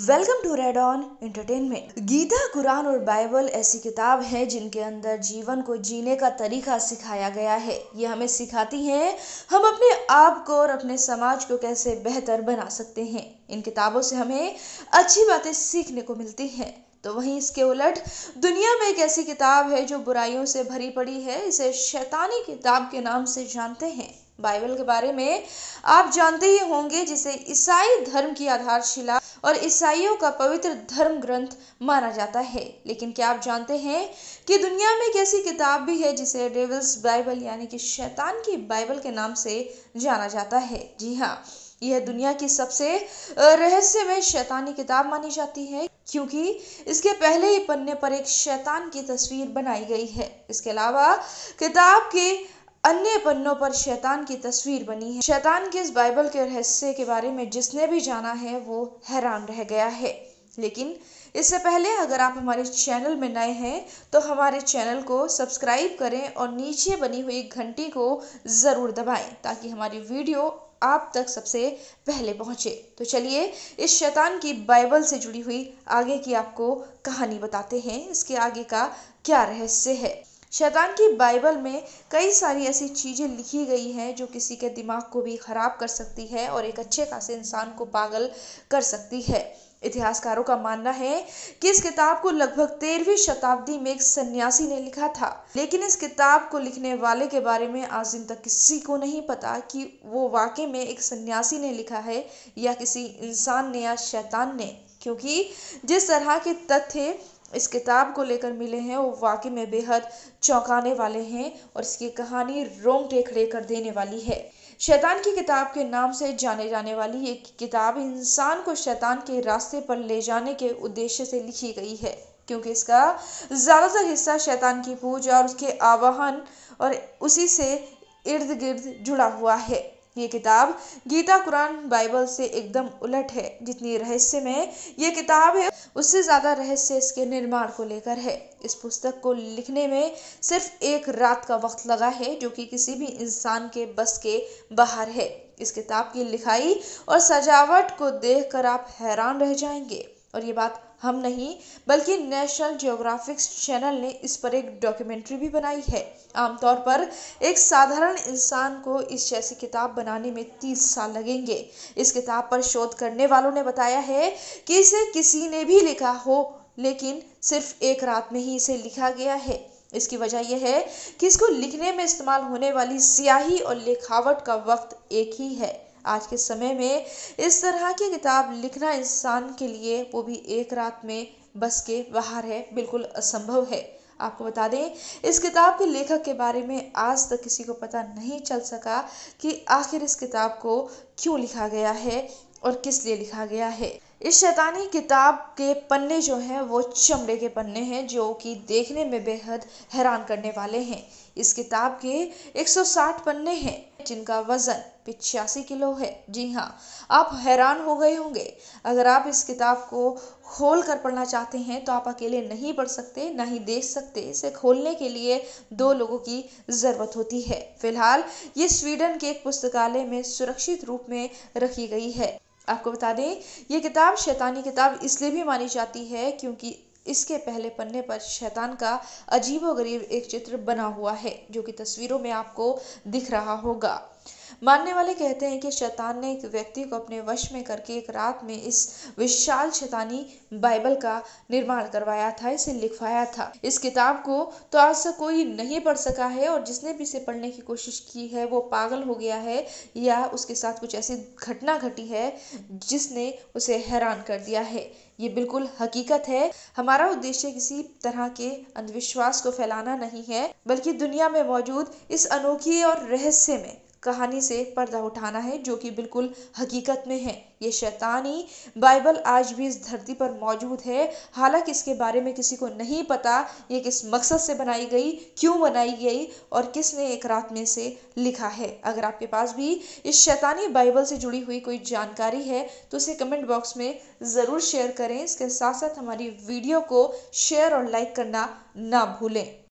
welcome to red on entertainment Gita Quran और Bible ऐसी किताब है जिनके अंदर जीवन को जीने का तरीका सिखाया गया है ये हमें सिखाती हैं हम अपने आप को और अपने समाज को कैसे बेहतर बना सकते हैं इन किताबों से हमें अच्छी बातें सीखने को मिलती हैं तो वहीं इसके उलट दुनिया में एक ऐसी किताब है जो बुराइयों से भरी पड़ी है इसे शैतानी किताब के नाम से जानते हैं बाइबल के बारे में आप जानते ही होंगे जिसे ईसाई धर्म की आधारशिला और ईसाइयों का पवित्र धर्म ग्रंथ माना जाता है लेकिन क्या आप जानते हैं कि दुनिया में एक ऐसी किताब भी है जिसे डेविल्स बाइबल यानी कि शैतान की बाइबल के नाम से जाना जाता है जी हाँ यह दुनिया की सबसे रहस्य में शैतानी किताब मानी जाती है क्योंकि इसके पहले ही पन्ने पर एक शैतान की तस्वीर बनाई गई है इसके अलावा किताब के अन्य पन्नों पर शैतान की तस्वीर बनी है शैतान के इस बाइबल के रहस्य के बारे में जिसने भी जाना है वो हैरान रह गया है लेकिन इससे पहले अगर आप हमारे चैनल में नए हैं तो हमारे चैनल को सब्सक्राइब करें और नीचे बनी हुई घंटी को ज़रूर दबाएं ताकि हमारी वीडियो आप तक सबसे पहले पहुंचे तो चलिए इस शैतान की बाइबल से जुड़ी हुई आगे की आपको कहानी बताते हैं इसके आगे का क्या रहस्य है शैतान की बाइबल में कई सारी ऐसी चीज़ें लिखी गई हैं जो किसी के दिमाग को भी ख़राब कर सकती है और एक अच्छे खासे इंसान को पागल कर सकती है इतिहासकारों का मानना है कि इस किताब को लगभग तेरहवीं शताब्दी में एक सन्यासी ने लिखा था लेकिन इस किताब को लिखने वाले के बारे में आज दिन तक किसी को नहीं पता कि वो वाकई में एक सन्यासी ने लिखा है या किसी इंसान ने या शैतान ने क्योंकि जिस तरह के तथ्य इस किताब को लेकर मिले हैं वो वाकई में बेहद चौंकाने वाले हैं और इसकी कहानी रोंगटे खड़े कर देने वाली है शैतान की किताब के नाम से जाने जाने वाली ये किताब इंसान को शैतान के रास्ते पर ले जाने के उद्देश्य से लिखी गई है क्योंकि इसका ज़्यादातर हिस्सा शैतान की पूजा और उसके आवाहन और उसी से इर्द गिर्द जुड़ा हुआ है ये किताब गीता कुरान बाइबल से एकदम उलट है जितनी रहस्य में ये किताब है उससे ज़्यादा रहस्य इसके निर्माण को लेकर है इस पुस्तक को लिखने में सिर्फ एक रात का वक्त लगा है जो कि किसी भी इंसान के बस के बाहर है इस किताब की लिखाई और सजावट को देखकर आप हैरान रह जाएंगे और ये बात हम नहीं बल्कि नेशनल जियोग्राफिक्स चैनल ने इस पर एक डॉक्यूमेंट्री भी बनाई है आमतौर पर एक साधारण इंसान को इस जैसी किताब बनाने में तीस साल लगेंगे इस किताब पर शोध करने वालों ने बताया है कि इसे किसी ने भी लिखा हो लेकिन सिर्फ एक रात में ही इसे लिखा गया है इसकी वजह यह है कि इसको लिखने में इस्तेमाल होने वाली स्याही और लिखावट का वक्त एक ही है आज के समय में इस तरह की किताब लिखना इंसान के लिए वो भी एक रात में बस के बाहर है बिल्कुल असंभव है आपको बता दें इस किताब के लेखक के बारे में आज तक किसी को पता नहीं चल सका कि आखिर इस किताब को क्यों लिखा गया है और किस लिए लिखा गया है इस शैतानी किताब के पन्ने जो हैं वो चमड़े के पन्ने हैं जो कि देखने में बेहद हैरान करने वाले हैं इस किताब के 160 पन्ने हैं जिनका वज़न पिचासी किलो है जी हाँ आप हैरान हो गए होंगे अगर आप इस किताब को खोल कर पढ़ना चाहते हैं तो आप अकेले नहीं पढ़ सकते ना ही देख सकते इसे खोलने के लिए दो लोगों की ज़रूरत होती है फिलहाल ये स्वीडन के एक पुस्तकालय में सुरक्षित रूप में रखी गई है आपको बता दें ये किताब शैतानी किताब इसलिए भी मानी जाती है क्योंकि इसके पहले पन्ने पर शैतान का अजीबोगरीब एक चित्र बना हुआ है जो कि तस्वीरों में आपको दिख रहा होगा मानने वाले कहते हैं कि शैतान ने एक व्यक्ति को अपने वश में करके एक रात में इस विशाल शैतानी बाइबल का निर्माण करवाया था इसे लिखवाया था इस किताब को तो आज तक कोई नहीं पढ़ सका है और जिसने भी इसे पढ़ने की कोशिश की है वो पागल हो गया है या उसके साथ कुछ ऐसी घटना घटी है जिसने उसे हैरान कर दिया है ये बिल्कुल हकीकत है हमारा उद्देश्य किसी तरह के अंधविश्वास को फैलाना नहीं है बल्कि दुनिया में मौजूद इस अनोखी और रहस्य में कहानी से पर्दा उठाना है जो कि बिल्कुल हकीकत में है ये शैतानी बाइबल आज भी इस धरती पर मौजूद है हालांकि इसके बारे में किसी को नहीं पता ये किस मकसद से बनाई गई क्यों बनाई गई और किसने एक रात में से लिखा है अगर आपके पास भी इस शैतानी बाइबल से जुड़ी हुई कोई जानकारी है तो उसे कमेंट बॉक्स में ज़रूर शेयर करें इसके साथ साथ हमारी वीडियो को शेयर और लाइक करना ना भूलें